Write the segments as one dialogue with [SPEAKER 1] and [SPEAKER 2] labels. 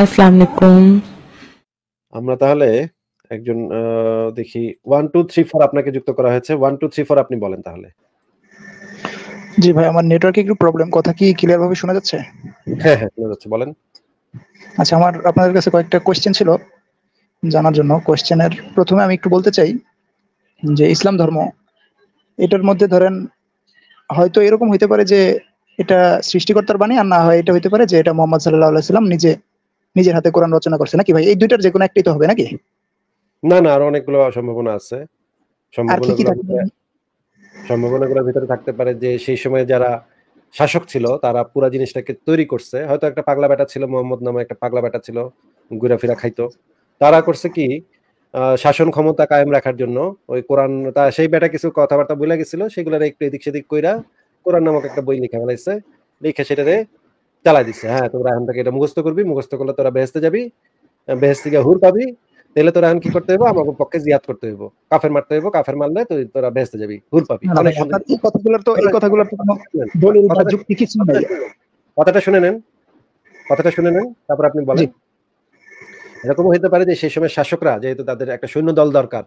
[SPEAKER 1] আসসালামু
[SPEAKER 2] আমরা তাহলে একজন দেখি আপনাকে যুক্ত করা হয়েছে আপনি বলেন তাহলে
[SPEAKER 3] জি ভাই আমার নেটওয়ার্কে একটু প্রবলেম কথা কি ক্লিয়ার ভাবে শোনা যাচ্ছে
[SPEAKER 2] হ্যাঁ হ্যাঁ শোনা যাচ্ছে বলেন
[SPEAKER 3] আচ্ছা আমার আপনাদের কাছে কয়েকটা কোশ্চেন ছিল জানার জন্য কোয়েশ্চেনের প্রথমে আমি একটু বলতে চাই যে ইসলাম ধর্ম এটার মধ্যে ধরেন হয়তো এরকম হইতে পারে যে এটা সৃষ্টিকর্তার বাণী আর না হয় এটা হইতে পারে যে এটা মোহাম্মদ সাল্লাহ সাল্লাম নিজে নিজের হাতে কোরআন রচনা করছে নাকি ভাই এই দুইটার যে কোনো একটাই তো হবে নাকি
[SPEAKER 2] না না আর অনেকগুলো সম্ভাবনা আছে সম্ভাবনাগুলোর ভিতরে থাকতে পারে যে সেই সময় যারা শাসক ছিল তারা পুরো জিনিসটাকে তৈরি করছে হয়তো একটা পাগলা বেটা ছিল মোহাম্মদ নামে একটা পাগলা বেটা ছিল ঘুরাফেরা খাইতো তারা করছে কি শাসন ক্ষমতা কায়েম রাখার জন্য ওই কোরআন তা সেই বেটা কিছু কথাবার্তা বলে গেছিল সেগুলোর একটু এদিক সেদিক কইরা কোরআন নামক একটা বই লিখে ফেলাইছে লিখে সেটাতে চালাই দিচ্ছে হ্যাঁ তোরা এখন থেকে এটা মুখস্থ করবি মুখস্থ করলে তোরা বেহেস্তে যাবি বেহেস্তে গিয়ে হুর পাবি তাহলে তোরা এখন কি করতে হইব আমার পক্ষে জিয়াদ করতে হইব কাফের মারতে হইব কাফের মারলে তুই তোরা বেহেস্তে যাবি হুর পাবি মানে মানে- কথাটা শুনে নেন কথাটা শুনে নেন তারপর আপনি বলেন এরকম হইতে পারে যে সেই সময় শাসকরা যেহেতু তাদের একটা সৈন্য দল দরকার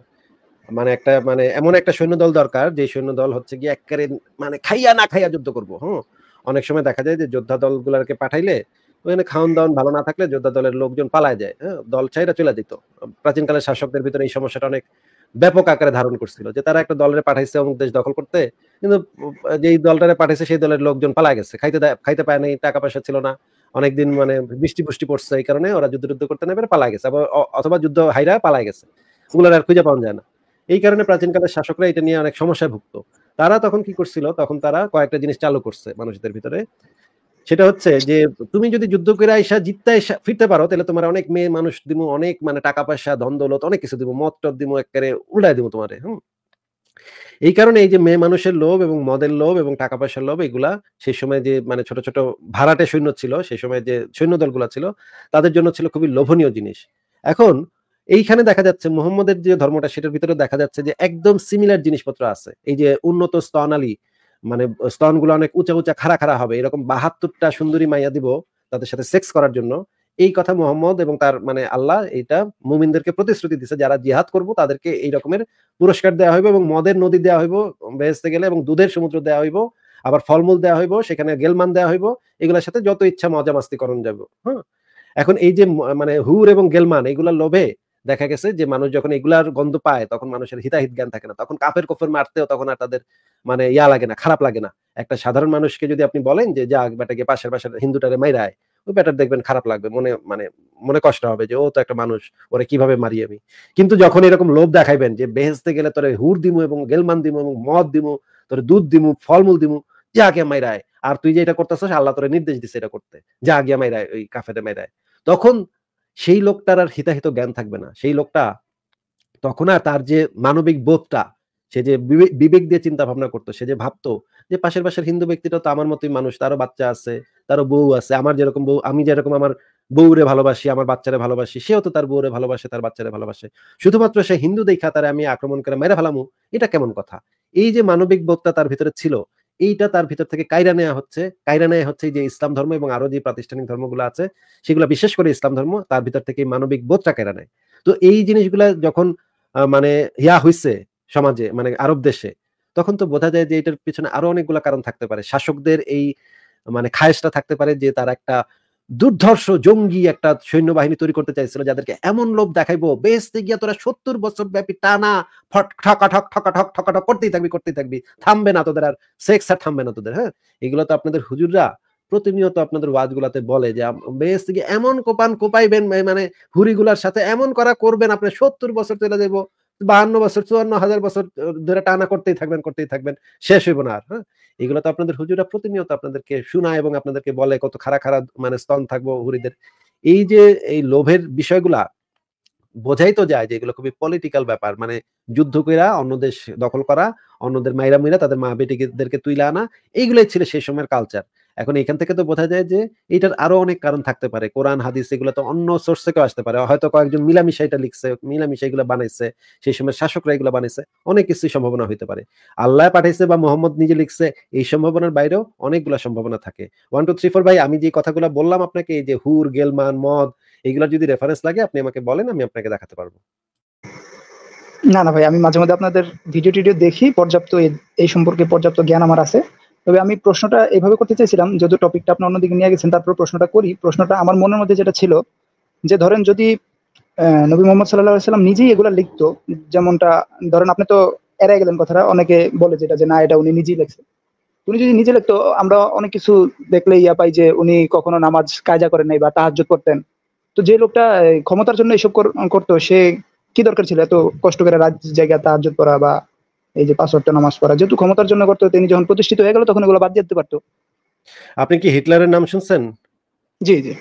[SPEAKER 2] মানে একটা মানে এমন একটা সৈন্য দল দরকার যে সৈন্য দল হচ্ছে গিয়ে একেবারে মানে খাইয়া না খাইয়া যুদ্ধ করবো হ্যাঁ অনেক সময় দেখা যায় যে যোদ্ধা দলগুলোকে পাঠাইলে ওখানে খাওয়ান দাওয়ন ভালো না থাকলে যোদ্ধা দলের লোকজন পালায় যায় হ্যাঁ দল চাইরা চলে দিত প্রাচীনকালের শাসকদের ভিতরে এই সমস্যাটা অনেক ব্যাপক আকারে ধারণ করছিল যে তারা একটা দলের পাঠাইছে অমুক দেশ দখল করতে কিন্তু যেই দলটারে পাঠাইছে সেই দলের লোকজন পালা গেছে খাইতে খাইতে পায় নাই টাকা পয়সা ছিল না অনেকদিন মানে বৃষ্টি বৃষ্টি পড়ছে এই কারণে ওরা যুদ্ধ যুদ্ধ করতে নেবে পালা গেছে অথবা যুদ্ধ হাইরা পালা গেছে ওগুলোর আর খুঁজে পাওয়া যায় না এই কারণে প্রাচীনকালের শাসকরা এটা নিয়ে অনেক সমস্যায় ভুগতো তারা তখন কি করছিল তখন তারা কয়েকটা জিনিস চালু করছে মানুষদের ভিতরে সেটা হচ্ছে যে তুমি যদি যুদ্ধ করে আইসা জিততে ফিরতে পারো তাহলে তোমার অনেক মেয়ে মানুষ দিব অনেক মানে টাকা পয়সা ধন দৌলত অনেক কিছু দিব মত টপ দিব একবারে উল্টাই দিব তোমারে হম এই কারণে এই যে মেয়ে মানুষের লোভ এবং মদের লোভ এবং টাকা পয়সার লোভ এগুলা সেই সময় যে মানে ছোট ছোট ভাড়াটে সৈন্য ছিল সেই সময় যে সৈন্য দলগুলা ছিল তাদের জন্য ছিল খুবই লোভনীয় জিনিস এখন এইখানে দেখা যাচ্ছে মোহাম্মদের যে ধর্মটা সেটার ভিতরে দেখা যাচ্ছে যে একদম সিমিলার জিনিসপত্র আছে এই যে উন্নত স্তনালী মানে স্তনগুলো অনেক উঁচা উঁচা খাড়া খাড়া হবে এরকম বাহাত্তরটা সুন্দরী মাইয়া দিব তাদের সাথে সেক্স করার জন্য এই কথা মোহাম্মদ এবং তার মানে আল্লাহ এটা মুমিনদেরকে প্রতিশ্রুতি দিচ্ছে যারা জিহাদ করব তাদেরকে এই রকমের পুরস্কার দেওয়া হইব এবং মদের নদী দেওয়া হইব বেহেস্তে গেলে এবং দুধের সমুদ্র দেওয়া হইব আবার ফলমূল দেওয়া হইব সেখানে গেলমান দেওয়া হইব এগুলোর সাথে যত ইচ্ছা মজা মাস্তি করণ যাবে হ্যাঁ এখন এই যে মানে হুর এবং গেলমান এগুলা লোভে দেখা গেছে যে মানুষ যখন এগুলার গন্ধ পায় তখন মানুষের হিতাহিত জ্ঞান থাকে না তখন কাপের কফের মারতেও তখন আর তাদের মানে ইয়া লাগে না খারাপ লাগে না একটা সাধারণ মানুষকে যদি আপনি বলেন যে যা বেটাকে পাশের পাশের হিন্দুটারে মাইরায় ওই ব্যাটার দেখবেন খারাপ লাগবে মনে মানে মনে কষ্ট হবে যে ও তো একটা মানুষ ওরা কিভাবে মারি আমি কিন্তু যখন এরকম লোভ দেখাইবেন যে বেহেসতে গেলে তোরে হুর দিমু এবং গেলমান দিমু এবং মদ দিমু তোর দুধ দিমু ফলমূল দিমু যা গে মাইরায় আর তুই যে এটা করতেছিস আল্লাহ তোরে নির্দেশ দিছে এটা করতে যা গিয়া মাইরায় ওই কাফেতে মাইরায় তখন সেই লোকটার আর হিতাহিত জ্ঞান থাকবে না সেই লোকটা তখন আর তার যে মানবিক বোধটা সে যে বিবেক দিয়ে চিন্তা ভাবনা করতো সে যে ভাবতো যে পাশের পাশের হিন্দু ব্যক্তিটা তো আমার মতোই মানুষ তারও বাচ্চা আছে তারও বউ আছে আমার যেরকম বউ আমি যেরকম আমার বউরে ভালোবাসি আমার বাচ্চারে ভালোবাসি সেও তো তার বউরে ভালোবাসে তার বাচ্চারে ভালোবাসে শুধুমাত্র সে হিন্দু দেখা তারা আমি আক্রমণ করে মেরে ফেলামু এটা কেমন কথা এই যে মানবিক বোধটা তার ভিতরে ছিল এইটা তার ভিতর থেকে কায়রা নেওয়া হচ্ছে কায়রা নেওয়া হচ্ছে যে ইসলাম ধর্ম এবং আরো যে প্রাতিষ্ঠানিক ধর্মগুলো আছে সেগুলো বিশেষ করে ইসলাম ধর্ম তার ভিতর থেকে মানবিক বোধটা কায়রা নেয় তো এই জিনিসগুলো যখন মানে ইয়া হয়েছে সমাজে মানে আরব দেশে তখন তো বোঝা যায় যে এটার পিছনে আরো অনেকগুলো কারণ থাকতে পারে শাসকদের এই মানে খায়েসটা থাকতে পারে যে তার একটা দুর্ধর্ষ জঙ্গি একটা সৈন্যবাহিনী তৈরি করতে চাইছিল যাদেরকে এমন লোভ দেখাইবো বেসতে গিয়া তোরা সত্তর বছর ব্যাপী টানা ঠকা ঠক ঠকা ঠক ঠকা ঠক করতেই থাকবি করতেই থাকবি থামবে না তোদের আর সেক্স আর থামবে না তোদের হ্যাঁ এগুলো তো আপনাদের হুজুররা প্রতিনিয়ত আপনাদের ওয়াজগুলাতে বলে যে বেশ থেকে এমন কোপান কোপাইবেন মানে হুরিগুলার সাথে এমন করা করবেন আপনার সত্তর বছর চলে যাবো বাহান্ন বছর চুয়ান্ন হাজার বছর ধরে টানা করতেই থাকবেন করতেই থাকবেন শেষ হইব না আর হ্যাঁ এগুলো তো আপনাদের হুজুরা প্রতিনিয়ত আপনাদেরকে শোনায় এবং আপনাদেরকে বলে কত খারা খারা মানে স্তন থাকবো হুরিদের এই যে এই লোভের বিষয়গুলা বোঝাই তো যায় যে এগুলো খুবই পলিটিক্যাল ব্যাপার মানে যুদ্ধ কইরা অন্য দেশ দখল করা অন্যদের মাইরা মিরা তাদের মা বেটিদেরকে তুইলে আনা এইগুলোই ছিল সেই সময়ের কালচার এখন এখান থেকে তো বোঝা যায় যে এটার আরো অনেক কারণ থাকতে পারে কোরআন হাদিস এগুলো তো অন্য সোর্স থেকেও আসতে পারে হয়তো কয়েকজন মিলামিশা এটা লিখছে মিলামিশা এগুলো বানাইছে সেই সময় শাসকরা এগুলো বানাইছে অনেক কিছু সম্ভাবনা হইতে পারে আল্লাহ পাঠাইছে বা মোহাম্মদ নিজে লিখছে এই সম্ভাবনার বাইরেও অনেকগুলো সম্ভাবনা থাকে ওয়ান টু থ্রি ফোর ভাই আমি যে কথাগুলো বললাম আপনাকে এই যে হুর গেলমান মদ এইগুলো যদি রেফারেন্স লাগে আপনি আমাকে বলেন আমি আপনাকে দেখাতে পারবো
[SPEAKER 3] না না ভাই আমি মাঝে মাঝে আপনাদের ভিডিও টিডিও দেখি পর্যাপ্ত এই সম্পর্কে পর্যাপ্ত জ্ঞান আমার আছে তবে আমি প্রশ্নটা এভাবে করতে চাইছিলাম যেহেতু টপিকটা আপনি অন্যদিকে নিয়ে গেছেন তারপর প্রশ্নটা করি প্রশ্নটা আমার মনের মধ্যে যেটা ছিল যে ধরেন যদি নবী মোহাম্মদ সাল্লাহ সাল্লাম নিজেই এগুলো লিখতো যেমনটা ধরেন আপনি তো এড়াই গেলেন কথাটা অনেকে বলে যেটা যে না এটা উনি নিজেই লিখছেন উনি যদি নিজে লিখতো আমরা অনেক কিছু দেখলে ইয়া পাই যে উনি কখনো নামাজ কায়জা করেন নাই বা তাহাজ করতেন তো যে লোকটা ক্ষমতার জন্য এসব করতো সে কি দরকার ছিল এত কষ্ট করে রাজ জায়গা তাহাজ করা বা এই যে পাঁচ নামাজ পড়া যেহেতু ক্ষমতার জন্য করতো তিনি যখন প্রতিষ্ঠিত হয়ে গেল তখন এগুলো বাদ দিতে
[SPEAKER 2] পারতো আপনি কি হিটলারের নাম শুনছেন জি জি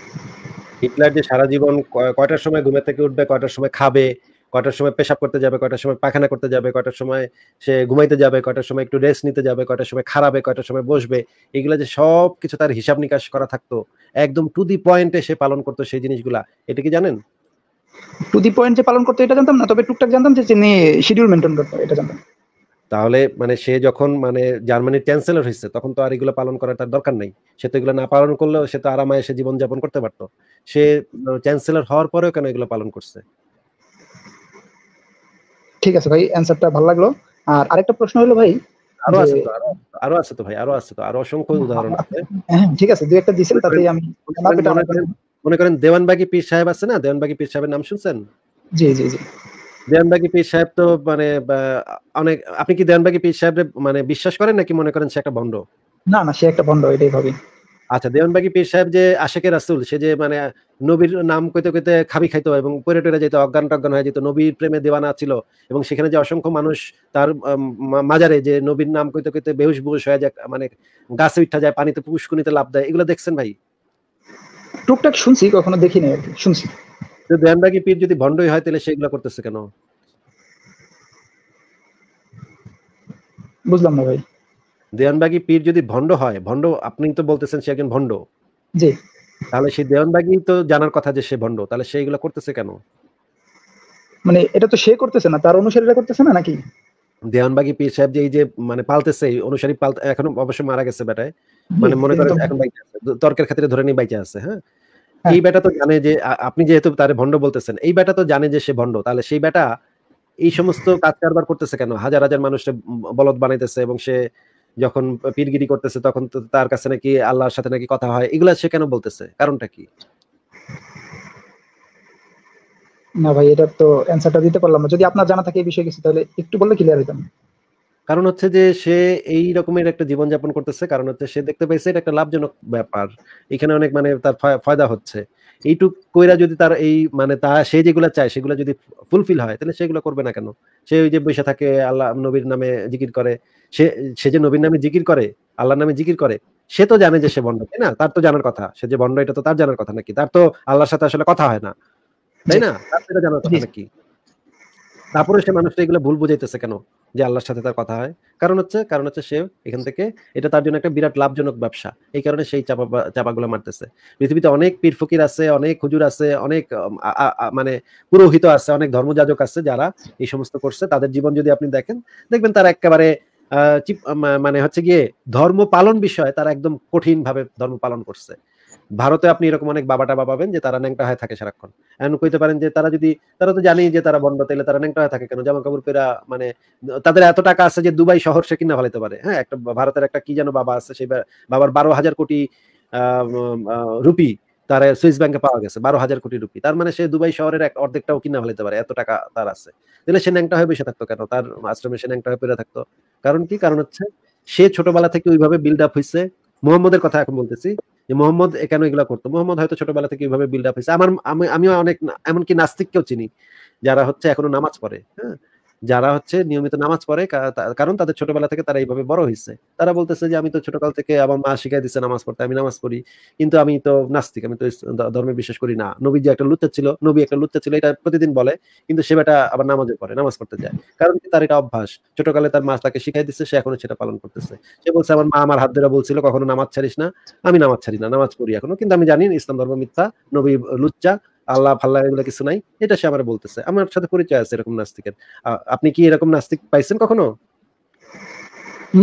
[SPEAKER 2] হিটলার যে সারা জীবন কয়টার সময় ঘুমে থেকে উঠবে কয়টার সময় খাবে কয়টার সময় পেশাব করতে যাবে কয়টার সময় পায়খানা করতে যাবে কয়টার সময় সে ঘুমাইতে যাবে কয়টার সময় একটু রেস্ট নিতে যাবে কয়টার সময় খারাপে কয়টার সময় বসবে এগুলো যে সব কিছু তার হিসাব নিকাশ করা থাকতো একদম টু দি পয়েন্টে সে পালন করতো সেই জিনিসগুলা এটা কি জানেন
[SPEAKER 3] টু দি পয়েন্টে পালন করতো এটা জানতাম না তবে টুকটাক জানতাম যে তিনি শিডিউল মেনটেন করতো এটা জানতাম
[SPEAKER 2] তাহলে মানে সে যখন মানে জার্মানির চ্যান্সেলর হয়েছে তখন তো আর এগুলো পালন করার তার দরকার নেই সে তো এগুলো না পালন করলেও সে তো আরামায় সে জীবনযাপন করতে পারতো সে চ্যান্সেলর হওয়ার পরেও কেন এগুলো পালন করছে
[SPEAKER 3] ঠিক আছে ভাই অ্যানসারটা ভালো লাগলো আর আরেকটা প্রশ্ন হলো ভাই আরো আছে তো
[SPEAKER 2] আরো আছে তো ভাই আরো আছে তো আরো অসংখ্য উদাহরণ আছে হ্যাঁ,
[SPEAKER 3] হ্যাঁ, ঠিক আছে দুই একটা দিছেন তাতেই আমি
[SPEAKER 2] মনে করেন দেওয়ানবাগি পীর সাহেব আছে না দেওয়ানবাগি পীর সাহেবের নাম শুনছেন জি জি জি দেয়ানবাগি পীর সাহেব তো মানে অনেক আপনি কি দেয়ানবাগি পীর সাহেব মানে বিশ্বাস করেন নাকি মনে করেন সে একটা ভণ্ড না
[SPEAKER 3] না সে একটা ভণ্ড এটাই ভাবি
[SPEAKER 2] আচ্ছা দেওয়ানবাগি পীর সাহেব যে আশেকে রাসুল সে যে মানে নবীর নাম কইতে কইতে খাবি খাইতো এবং পরে টরে যেত অজ্ঞান টজ্ঞান হয়ে যেত নবীর প্রেমে দেওয়ানা ছিল এবং সেখানে যে অসংখ্য মানুষ তার মাজারে যে নবীর নাম কইতে কইতে বেহুশ বুহুশ হয়ে যায় মানে গাছে উঠা যায় পানিতে পুষ্কুনিতে লাভ দেয় এগুলো দেখছেন ভাই টুকটাক
[SPEAKER 3] শুনছি কখনো দেখিনি
[SPEAKER 2] শুনছি পীর যদি ভণ্ডই হয় তাহলে সেগুলো করতেছে কেন বুঝলাম না ভাই দেওয়ানবাগি পীর যদি ভণ্ড হয় ভণ্ড আপনি তো বলতেছেন সে একজন ভণ্ড জি তাহলে দেওয়ানবাগি তো জানার কথা যে সে ভণ্ড তাহলে সে এগুলো করতেছে কেন
[SPEAKER 3] মানে এটা তো সে করতেছে না তার অনুসারীরা করতেছে না
[SPEAKER 2] নাকি দেওয়ানবাগি পীর সাহেব যে এই যে মানে পালতেছে অনুসারী পাল এখন অবশ্য মারা গেছে বেটায় মানে মনে করেন এখন বাইকে আছে তর্কের ক্ষেত্রে ধরে নিয়ে বাইকে আছে হ্যাঁ হ্যাঁ। এই বেটা তো জানে যে আপনি যেহেতু তার ভণ্ড বলতেছেন এই বেটা তো জানে যে সে ভণ্ড তাহলে সেই বেটা এই সমস্ত হ্যাঁ। কাজ কারবার করতেছে কেন হাজার হাজার মানুষকে বলদ বানাইতেছে এবং সে যখন পীরগিরি করতেছে তখন তো তার কাছে নাকি আল্লাহর সাথে নাকি কথা হয় এগুলা সে কেন বলতেছে কারণটা কি
[SPEAKER 3] না ভাই এটা তো অ্যান্সারটা দিতে পারলাম না যদি আপনার জানা থাকে এই বিষয়ে কিছু তাহলে একটু বললে ক্লিয়ার হইতাম
[SPEAKER 2] কারণ হচ্ছে যে সে এই রকমের একটা জীবন যাপন করতেছে কারণ হচ্ছে সে দেখতে পাইছে এটা একটা লাভজনক ব্যাপার এখানে অনেক মানে তার ফায়দা হচ্ছে এইটুক কইরা যদি তার এই মানে তা সে যেগুলো চায় সেগুলো যদি ফুলফিল হয় তাহলে সেগুলো করবে না কেন সে ওই যে বসে থাকে আল্লাহ নবীর নামে জিকির করে সে সে যে নবীর নামে জিকির করে আল্লাহ নামে জিকির করে সে তো জানে যে সে বন্ড তাই না তার তো জানার কথা সে যে বন্ড এটা তো তার জানার কথা নাকি তার তো আল্লাহর সাথে আসলে কথা হয় না তাই না তার জানার কথা নাকি তারপরে সে মানুষটা এগুলো ভুল বুঝাইতেছে কেন যে আল্লাহর সাথে তার কথা হয় কারণ হচ্ছে কারণ হচ্ছে সে এখান থেকে এটা তার জন্য একটা বিরাট লাভজনক ব্যবসা এই কারণে সেই চাপা চাপাগুলো মারতেছে পৃথিবীতে অনেক পীর ফকির আছে অনেক হুজুর আছে অনেক মানে পুরোহিত আছে অনেক ধর্মযাজক আছে যারা এই সমস্ত করছে তাদের জীবন যদি আপনি দেখেন দেখবেন তারা একেবারে মানে হচ্ছে গিয়ে ধর্ম পালন বিষয়ে তারা একদম কঠিন ভাবে ধর্ম পালন করছে ভারতে আপনি এরকম অনেক বাবাটা বাবা পাবেন যে তারা ন্যাংটা হয়ে থাকে সারাক্ষণ এমন কইতে পারেন যে তারা যদি তারা তো জানেই যে তারা বন্ধ তাইলে তারা ন্যাংটা হয়ে থাকে কেন জামা কাপড় পেরা মানে তাদের এত টাকা আছে যে দুবাই শহর সে কিনা ফেলাতে পারে হ্যাঁ একটা ভারতের একটা কি যেন বাবা আছে সেই বাবার বারো হাজার কোটি রুপি তার সুইস ব্যাংকে পাওয়া গেছে বারো হাজার কোটি রুপি তার মানে সে দুবাই শহরের এক অর্ধেকটাও কিনা ফেলাতে পারে এত টাকা তার আছে তাহলে সে ন্যাংটা হয়ে বসে থাকতো কেন তার আশ্রমে সে ন্যাংটা হয়ে পেরে থাকতো কারণ কি কারণ হচ্ছে সে ছোটবেলা থেকে ওইভাবে বিল্ড আপ হয়েছে মোহাম্মদের কথা এখন বলতেছি যে মোহাম্মদ কেন এগুলো করতো মোহাম্মদ হয়তো ছোটবেলা থেকে এইভাবে বিল্ড আপ হয়েছে আমার আমি আমিও অনেক এমনকি নাস্তিককেও চিনি যারা হচ্ছে এখনো নামাজ পড়ে হ্যাঁ যারা হচ্ছে নিয়মিত নামাজ পড়ে কারণ তাদের ছোটবেলা থেকে তারা এইভাবে বড় হয়েছে তারা বলতেছে যে আমি তো ছোটকাল থেকে আমার মা শিখাই দিচ্ছে নামাজ পড়তে আমি নামাজ পড়ি কিন্তু আমি তো নাস্তিক আমি তো ধর্মে বিশ্বাস করি না নবী যে একটা লুচ্চা ছিল নবী একটা লুচ্চা ছিল এটা প্রতিদিন বলে কিন্তু সে বেটা আবার নামাজে পড়ে নামাজ পড়তে যায় কারণ কি তার এটা অভ্যাস ছোটকালে তার মা তাকে শিখাই দিচ্ছে সে এখনো সেটা পালন করতেছে সে বলছে আমার মা আমার হাত ধরে বলছিল কখনো নামাজ ছাড়িস না আমি নামাজ ছাড়ি না নামাজ পড়ি এখনো কিন্তু আমি জানি ইসলাম ধর্ম মিথ্যা নবী লুচ্চা আল্লাহ ফাল্লাহ এগুলো কিছু নাই এটা সে আমার বলতেছে আমার সাথে পরিচয় আছে এরকম নাস্তিকের আপনি কি এরকম নাস্তিক পাইছেন কখনো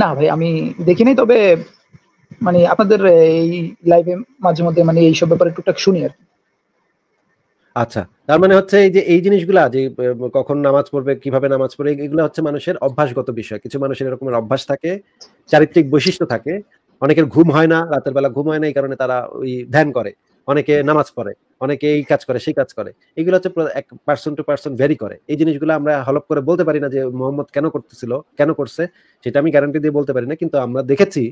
[SPEAKER 3] না ভাই আমি দেখিনি তবে মানে আপনাদের এই লাইভে মাঝে মধ্যে মানে এই সব ব্যাপারে টুকটাক শুনি আর
[SPEAKER 2] আচ্ছা তার মানে হচ্ছে এই যে এই জিনিসগুলা যে কখন নামাজ পড়বে কিভাবে নামাজ পড়বে এগুলো হচ্ছে মানুষের অভ্যাসগত বিষয় কিছু মানুষের এরকমের অভ্যাস থাকে চারিত্রিক বৈশিষ্ট্য থাকে অনেকের ঘুম হয় না রাতের বেলা ঘুম হয় না এই কারণে তারা ওই ধ্যান করে অনেকে নামাজ পড়ে অনেকে এই কাজ করে সেই কাজ করে এগুলো হচ্ছে এক পার্সন টু পার্সন ভ্যারি করে এই জিনিসগুলো আমরা হলপ করে বলতে পারি না যে মোহাম্মদ কেন করতেছিল কেন করছে সেটা আমি গ্যারান্টি দিয়ে বলতে পারি না কিন্তু আমরা দেখেছি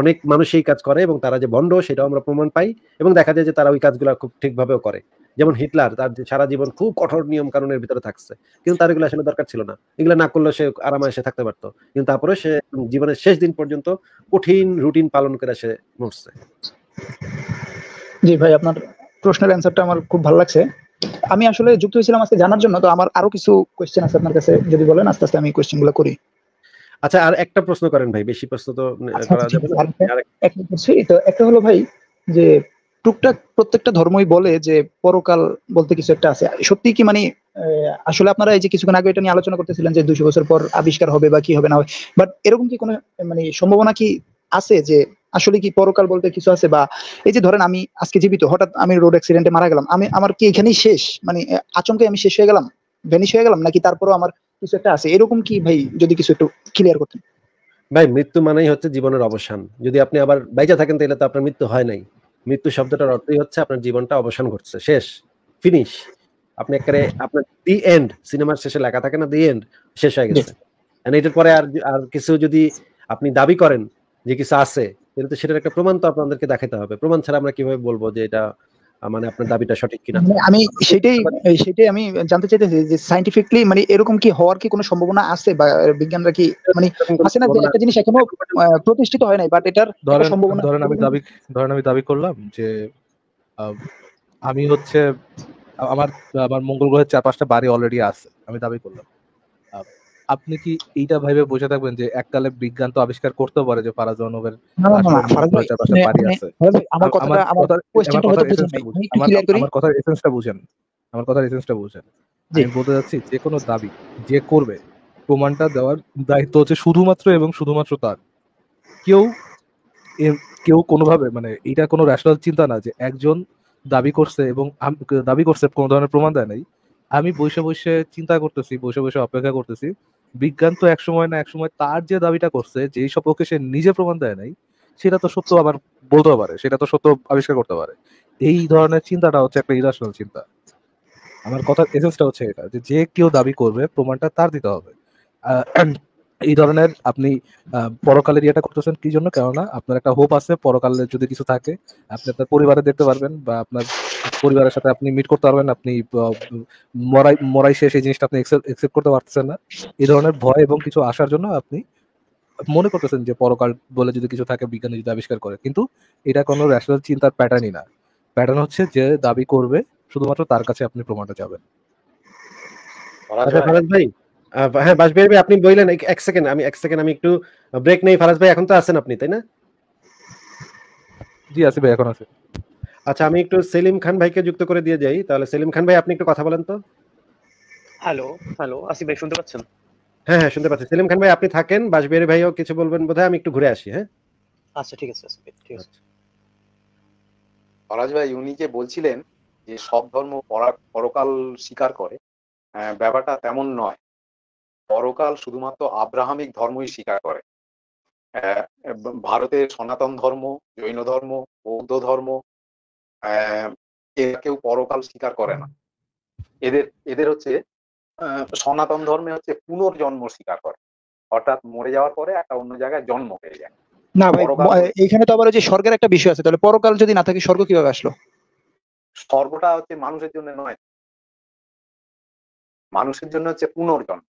[SPEAKER 2] অনেক মানুষ এই কাজ করে এবং তারা যে বন্ড সেটাও আমরা প্রমাণ পাই এবং দেখা যায় যে তারা ওই কাজগুলো খুব ঠিকভাবেও করে যেমন হিটলার তার সারা জীবন খুব কঠোর নিয়ম কানুনের ভিতরে থাকছে কিন্তু তার এগুলো আসলে দরকার ছিল না এগুলো না করলে সে আরামে এসে থাকতে পারতো কিন্তু তারপরে সে জীবনের শেষ দিন পর্যন্ত কঠিন রুটিন পালন করে সে মরছে
[SPEAKER 3] জি ভাই আপনার প্রশ্নের অ্যান্সারটা আমার খুব ভালো লাগছে আমি আসলে যুক্ত হয়েছিলাম আজকে জানার জন্য তো আমার আরো কিছু কোয়েশ্চেন আছে আপনার কাছে যদি বলেন আস্তে আস্তে আমি কোয়েশ্চেন গুলো করি
[SPEAKER 2] আচ্ছা আর একটা প্রশ্ন করেন ভাই বেশি প্রশ্ন আচ্ছা, আচ্ছা, তো একটা হলো ভাই যে টুকটাক প্রত্যেকটা ধর্মই বলে যে পরকাল
[SPEAKER 3] বলতে কিছু একটা আছে সত্যি কি মানে আসলে আপনারা এই যে কিছুক্ষণ আগে এটা নিয়ে আলোচনা করতেছিলেন যে দুশো বছর পর আবিষ্কার হবে বা কি হবে না হবে বাট এরকম কি কোনো মানে সম্ভাবনা কি আছে যে আসলে কি পরকাল বলতে কিছু আছে বা এই যে ধরেন আমি আজকে জীবিত হঠাৎ আমি রোড অ্যাক্সিডেন্টে মারা গেলাম আমি আমার কি এখানেই শেষ মানে আচমকে আমি শেষ হয়ে গেলাম ভ্যানিশ হয়ে গেলাম নাকি তারপরও আমার কিছু একটা আছে এরকম
[SPEAKER 2] কি ভাই যদি কিছু একটু ক্লিয়ার করতেন ভাই মৃত্যু মানেই হচ্ছে জীবনের অবসান যদি আপনি আবার বাইচা থাকেন তাহলে তো আপনার মৃত্যু হয় নাই মৃত্যু শব্দটার অর্থই হচ্ছে আপনার জীবনটা অবসান ঘটছে শেষ ফিনিশ আপনি একেবারে আপনার দি এন্ড সিনেমার শেষে লেখা থাকে না দি এন্ড শেষ হয়ে গেছে এটার পরে আর আর কিছু যদি আপনি দাবি করেন যে কিছু আছে কিন্তু সেটার একটা প্রমাণ তো আপনাদেরকে দেখাতে হবে প্রমাণ ছাড়া আমরা কিভাবে বলবো যে এটা মানে আপনার দাবিটা সঠিক কিনা মানে
[SPEAKER 3] আমি সেটাই সেটাই আমি জানতে চাইতেছি যে সাইন্টিফিকলি মানে এরকম কি হওয়ার কি কোনো সম্ভাবনা আছে বা বিজ্ঞানরা কি মানে আছে না একটা জিনিস এখনো প্রতিষ্ঠিত হয় নাই বাট এটার সম্ভাবনা ধরেন আমি দাবি
[SPEAKER 4] ধরেন আমি দাবি করলাম যে আমি হচ্ছে আমার আমার মঙ্গল গ্রহের চার পাঁচটা বাড়ি অলরেডি আছে আমি দাবি করলাম আপনি কি এইটা ভাবে বসে থাকবেন যে এককালে বিজ্ঞান তো আবিষ্কার করতে পারে যে ফারাজনবের আমার আমার কথার এসেন্সটা বুঝেন আমি বলতে যাচ্ছি যে কোনো দাবি যে করবে প্রমাণটা দেওয়ার দায়িত্ব হচ্ছে শুধুমাত্র এবং শুধুমাত্র তার কেউ কেউ কোনোভাবে মানে এটা কোনো রেশনাল চিন্তা না যে একজন দাবি করছে এবং দাবি করছে কোনো ধরনের প্রমাণ দেয় নাই আমি বসে বসে চিন্তা করতেছি বসে বসে অপেক্ষা করতেছি বিজ্ঞান তো একসময় না একসময় তার যে দাবিটা করছে যে পক্ষে সে নিজে প্রমাণ দেয় নাই সেটা তো সত্য আবার বলতে পারে সেটা তো সত্য আবিষ্কার করতে পারে এই ধরনের চিন্তাটা হচ্ছে একটা ইরাশনাল চিন্তা আমার কথার এসেন্সটা হচ্ছে এটা যে যে কেউ দাবি করবে প্রমাণটা তার দিতে হবে এই ধরনের আপনি পরকালের ইয়েটা করতেছেন কি জন্য কেননা আপনার একটা হোপ আছে পরকালে যদি কিছু থাকে আপনি আপনার পরিবারে দেখতে পারবেন বা আপনার পরিবারের সাথে আপনি মিট করতে পারবেন আপনি মরাই মরাই শেষ এই জিনিসটা আপনি এক্সেপ্ট করতে পারতেছেন না এই ধরনের ভয় এবং কিছু আসার জন্য আপনি মনে করতেছেন যে পরকাল বলে যদি কিছু থাকে বিজ্ঞানী যদি আবিষ্কার করে কিন্তু এটা কোনো রেশনাল চিন্তার প্যাটার্নই না প্যাটার্ন হচ্ছে যে দাবি করবে শুধুমাত্র
[SPEAKER 2] তার কাছে আপনি প্রমাণটা যাবেন ফারাজ আচ্ছা, ভাই হ্যাঁ বাসবিহারি ভাই আপনি বললেন এক সেকেন্ড আমি এক সেকেন্ড আমি একটু ব্রেক নেই ফারাজ ভাই এখন তো আছেন আপনি তাই না
[SPEAKER 4] জি আছে ভাই এখন আছে
[SPEAKER 2] আচ্ছা আমি একটু সেলিম খান ভাইকে যুক্ত করে দিয়ে যাই তাহলে সেলিম খান ভাই আপনি একটু কথা বলেন তো হ্যালো হ্যালো আসিফ ভাই শুনতে পাচ্ছেন হ্যাঁ হ্যাঁ শুনতে পাচ্ছি সেলিম খান ভাই আপনি থাকেন বাসবিহারি ভাইও কিছু বলবেন বোধহয় আমি একটু ঘুরে আসি হ্যাঁ
[SPEAKER 5] আচ্ছা ঠিক আছে ঠিক আছে আচ্ছা। পরাজ ভাই উনি যে বলছিলেন যে সব ধর্ম পরকাল স্বীকার করে হ্যাঁ, ব্যাপারটা তেমন নয় পরকাল শুধুমাত্র আব্রাহামিক ধর্মই স্বীকার করে হ্যাঁ, ভারতের সনাতন ধর্ম জৈন ধর্ম বৌদ্ধ ধর্ম এরা কেউ পরকাল স্বীকার করে না এদের এদের হচ্ছে সনাতন ধর্মে হচ্ছে পুনর্জন্ম স্বীকার করে অর্থাৎ মরে যাওয়ার পরে একটা অন্য জায়গায় জন্ম হয়ে যায়
[SPEAKER 3] না ভাই এখানে তো আবার যে স্বর্গের একটা বিষয় আছে তাহলে পরকাল যদি না থাকে স্বর্গ কিভাবে আসলো
[SPEAKER 5] স্বর্গটা হচ্ছে মানুষের জন্য নয় মানুষের জন্য হচ্ছে পুনর্জন্ম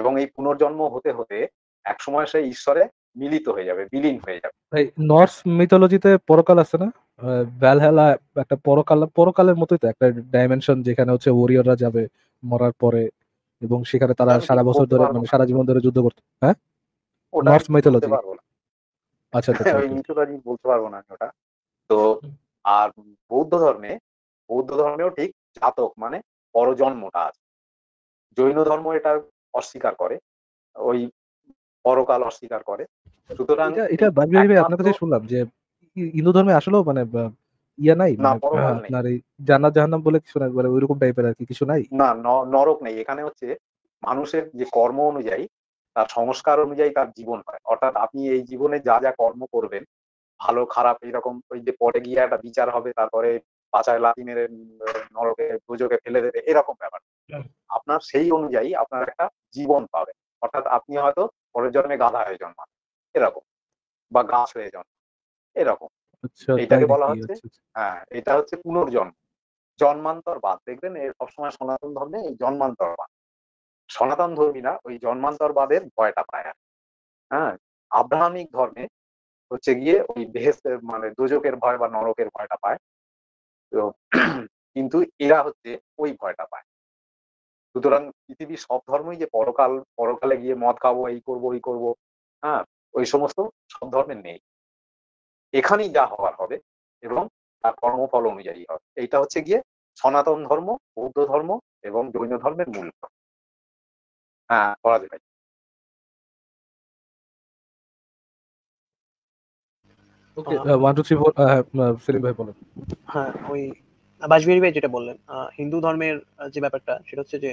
[SPEAKER 5] এবং এই পুনর্জন্ম হতে হতে এক সময় সে ঈশ্বরে মিলিত হয়ে যাবে বিলীন হয়ে যাবে
[SPEAKER 4] ভাই নর্স মিথোলজিতে পরকাল আছে না ভ্যালহেলা একটা পরকাল পরকালের মতোই তো একটা ডাইমেনশন যেখানে হচ্ছে ওরিয়ররা যাবে মরার পরে এবং সেখানে তারা সারা বছর ধরে মানে সারা জীবন ধরে যুদ্ধ করতো হ্যাঁ নর্স মিথোলজি আচ্ছা আচ্ছা মিথোলজি
[SPEAKER 5] আচ্ছা, আচ্ছা। বলতে পারবো না ওটা তো আর বৌদ্ধ ধর্মে বৌদ্ধ ধর্মেও ঠিক জাতক মানে পরজন্মটা আছে জৈন ধর্ম এটা অস্বীকার করে ওই পরকাল অস্বীকার করে সুতরাং এটা
[SPEAKER 4] ভাই আপনার কাছে শুনলাম যে হিন্দু ধর্মে আসলেও মানে ইয়া নাই মানে, আপনার এই জান্নাত জাহান্নাম বলে কিছু না একবারে মানে ওইরকম টাইপের আর কি কিছু নাই
[SPEAKER 5] না নরক নেই এখানে হচ্ছে মানুষের যে কর্ম অনুযায়ী তার সংস্কার অনুযায়ী তার জীবন হয় অর্থাৎ আপনি এই জীবনে যা যা কর্ম করবেন ভালো খারাপ এরকম ওই যে পরে গিয়ে একটা বিচার হবে তারপরে পাচায় লাতি মেরে নরকে দুজকে ফেলে দেবে এরকম ব্যাপার আপনার সেই অনুযায়ী আপনার একটা জীবন পাবে অর্থাৎ আপনি হয়তো পরের জন্মে গাধা হয়ে জন্মায় এরকম বা গাছ হয়ে জন্ম এরকম
[SPEAKER 4] আচ্ছা, এটাকে বলা হচ্ছে আচ্ছা, আচ্ছা।
[SPEAKER 5] হ্যাঁ এটা হচ্ছে পুনর্জন্ম জন্মান্তরবাদ দেখবেন এর সবসময় সনাতন ধর্মে এই জন্মান্তরবাদ সনাতন ধর্মীরা ওই জন্মান্তরবাদের ভয়টা পায় হ্যাঁ আব্রাহামিক ধর্মে হচ্ছে গিয়ে ওই বেহেসের মানে দোজকের ভয় বা নরকের ভয়টা পায় তো কিন্তু এরা হচ্ছে ওই ভয়টা পায় সুতরাং পৃথিবীর সব ধর্মই যে পরকাল পরকালে গিয়ে মদ খাবো এই করব ওই করব হ্যাঁ ওই সমস্ত সব ধর্মের নেই এখানেই যা হওয়ার হবে এবং তার কর্মফল অনুযায়ী হবে এইটা হচ্ছে গিয়ে সনাতন ধর্ম বৌদ্ধ ধর্ম এবং জৈন ধর্মের মূল হ্যাঁ পরাজ ভাই
[SPEAKER 1] okay one two three four হ্যাঁ হ্যাঁ ওই বাজবিহারী ভাই যেটা বললেন হিন্দু ধর্মের যে ব্যাপারটা সেটা হচ্ছে যে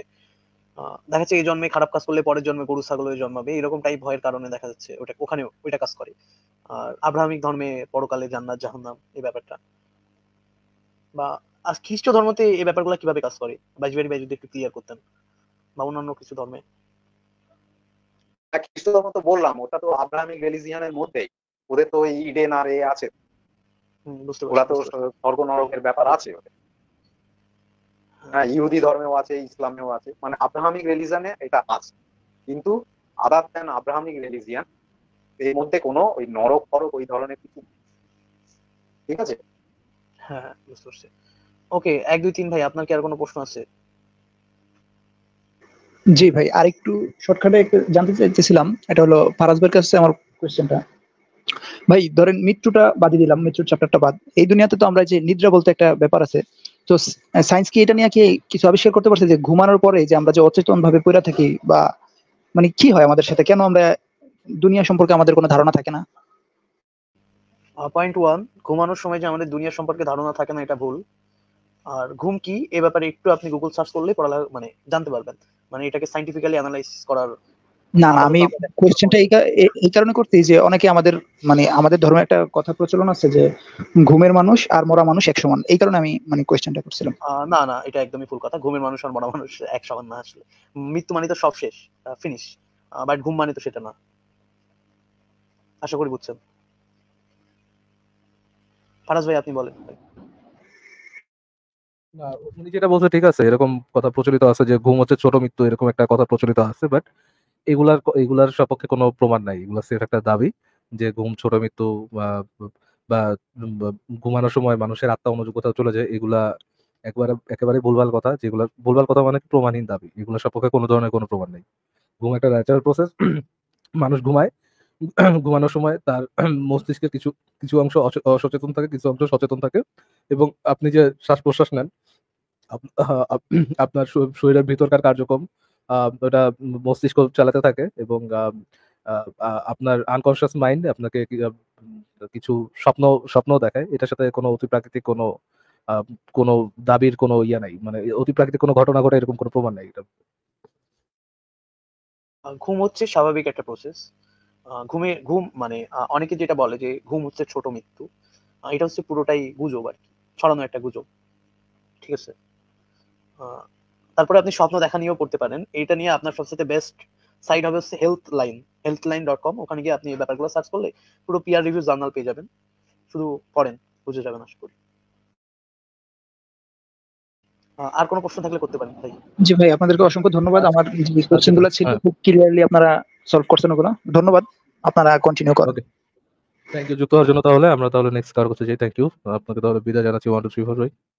[SPEAKER 1] দেখা যাচ্ছে এই জন্মে খারাপ কাজ করলে পরের জন্মে গরু ছাগল হয়ে জন্মাবে এরকম টাইপ ভয়ের কারণে দেখা যাচ্ছে ওটা ওখানে ওইটা কাজ করে আর আব্রাহামিক ধর্মে পরকালে জান্নাত জাহান্নাম এই ব্যাপারটা বা আর খ্রিস্ট ধর্মতে এই ব্যাপারগুলো কিভাবে কাজ করে বাজবিহারী ভাই যদি একটু ক্লিয়ার করতেন বা অন্যান্য কিছু ধর্মে
[SPEAKER 5] হ্যাঁ, খ্রিস্ট ধর্ম তো বললাম ওটা তো আব্রাহামিক রিলিজিয়ানের মধ্যেই ওদের তো ইডেন আর এ আছে ওরা তো স্বর্গ নরকের ব্যাপার আছে হ্যাঁ ইহুদি ধর্মেও আছে ইসলামেও আছে মানে আব্রাহামিক রিলিজনে এটা আছে কিন্তু আদার দেন আব্রাহামিক রিলিজিয়ান এর মধ্যে কোনো ওই নরক ফরক ওই ধরনের কিছু ঠিক আছে
[SPEAKER 1] হ্যাঁ, হ্যাঁ বুঝতে পারছি ওকে এক দুই তিন ভাই আপনার কি আর কোনো প্রশ্ন আছে
[SPEAKER 3] জি ভাই আরেকটু শর্টকাটে জানতে চাইতেছিলাম এটা হলো ফারাজবের কাছে আমার কোয়েশ্চেনটা ভাই ধরেন মৃত্যুটা বাদই দিলাম মৃত্যুর চ্যাপ্টারটা বাদ এই দুনিয়াতে তো আমরা যে নিদ্রা বলতে একটা ব্যাপার আছে তো সায়েন্স কি এটা নিয়ে কি কিছু আবিষ্কার করতে পারছে যে ঘুমানোর পরে যে আমরা যে অচেতন ভাবে পড়ে থাকি বা মানে কি হয় আমাদের সাথে কেন আমরা দুনিয়া সম্পর্কে আমাদের কোনো ধারণা থাকে না
[SPEAKER 1] পয়েন্ট ওয়ান ঘুমানোর সময় যে আমাদের দুনিয়া সম্পর্কে ধারণা থাকে না এটা ভুল আর ঘুম কি এ ব্যাপারে একটু আপনি গুগল সার্চ করলে পড়ালে মানে জানতে পারবেন মানে এটাকে সাইন্টিফিক্যালি অ্যানালাইসিস করার
[SPEAKER 3] না না আমি কোয়েশ্চেনটা এই কারণে করতেই যে অনেকে আমাদের মানে আমাদের ধর্মে একটা কথা প্রচলন আছে যে ঘুমের মানুষ আর মরা মানুষ এক সমান এই কারণে আমি মানে কোয়েশ্চেনটা করছিলাম
[SPEAKER 1] না না এটা একদমই ভুল কথা ঘুমের মানুষ আর মরা মানুষ এক সমান না আসলে মৃত্যু মানে তো সব শেষ ফিনিশ বাট ঘুম মানে তো সেটা না আশা করি বুঝছেন ফারাজ ভাই আপনি বলেন
[SPEAKER 4] না উনি যেটা বলছে ঠিক আছে এরকম কথা প্রচলিত আছে যে ঘুম হচ্ছে ছোট মৃত্যু এরকম একটা কথা প্রচলিত আছে বাট এগুলার এগুলার সপক্ষে কোনো প্রমাণ নাই এগুলা সেফ একটা দাবি যে ঘুম ছোট মৃত্যু বা ঘুমানোর সময় মানুষের আত্মা অনুযোগ্যতা চলে যায় এগুলা একবারে একেবারে ভুলভাল কথা যেগুলা ভুলভাল কথা মানে প্রমাণহীন দাবি এগুলো সপক্ষে কোনো ধরনের কোনো প্রমাণ নেই ঘুম একটা ন্যাচারাল প্রসেস মানুষ ঘুমায় ঘুমানোর সময় তার মস্তিষ্কের কিছু কিছু অংশ অসচেতন থাকে কিছু অংশ সচেতন থাকে এবং আপনি যে শ্বাস প্রশ্বাস নেন আপনার শরীরের ভিতরকার কার্যক্রম ওটা মস্তিষ্ক চালাতে থাকে এবং আপনার আনকনসিয়াস মাইন্ড আপনাকে কিছু স্বপ্ন স্বপ্ন দেখায় এটার সাথে কোনো অতিপ্রাকৃতিক কোনো কোনো দাবির কোনো ইয়া নাই মানে অতিপ্রাকৃতিক কোনো ঘটনা ঘটে এরকম কোনো প্রমাণ নাই এটা
[SPEAKER 1] ঘুম হচ্ছে স্বাভাবিক একটা প্রসেস ঘুমে ঘুম মানে অনেকে যেটা বলে যে ঘুম হচ্ছে ছোট মৃত্যু এটা হচ্ছে পুরোটাই গুজব আর কি ছড়ানো একটা গুজব ঠিক আছে তারপরে আপনি স্বপ্ন দেখা নিয়েও পড়তে পারেন এইটা নিয়ে আপনার সবচেয়ে বেস্ট সাইট হবে হচ্ছে Healthline Healthline dot com ওখানে গিয়ে আপনি এই ব্যাপারগুলো সার্চ করলে পুরো পিয়ার রিভিউ জার্নাল পেয়ে যাবেন শুধু পড়েন বুঝে যাবেন আশা করি
[SPEAKER 4] আর কোনো প্রশ্ন থাকলে করতে পারেন ভাই
[SPEAKER 3] জি ভাই আপনাদেরকে অসংখ্য ধন্যবাদ আচ্ছা। আমার যে কোশ্চেনগুলো ছিল হ্যাঁ। খুব ক্লিয়ারলি আপনারা সলভ করছেন ওগুলো ধন্যবাদ আপনারা কন্টিনিউ করুন
[SPEAKER 4] থ্যাংক ইউ যুক্ত হওয়ার জন্য তাহলে আমরা তাহলে নেক্সট কার করতে যাই থ্যাংক ইউ আপনাকে তাহলে বিদায় জানাচ্ছি ওয়ান টু থ্রি ফোর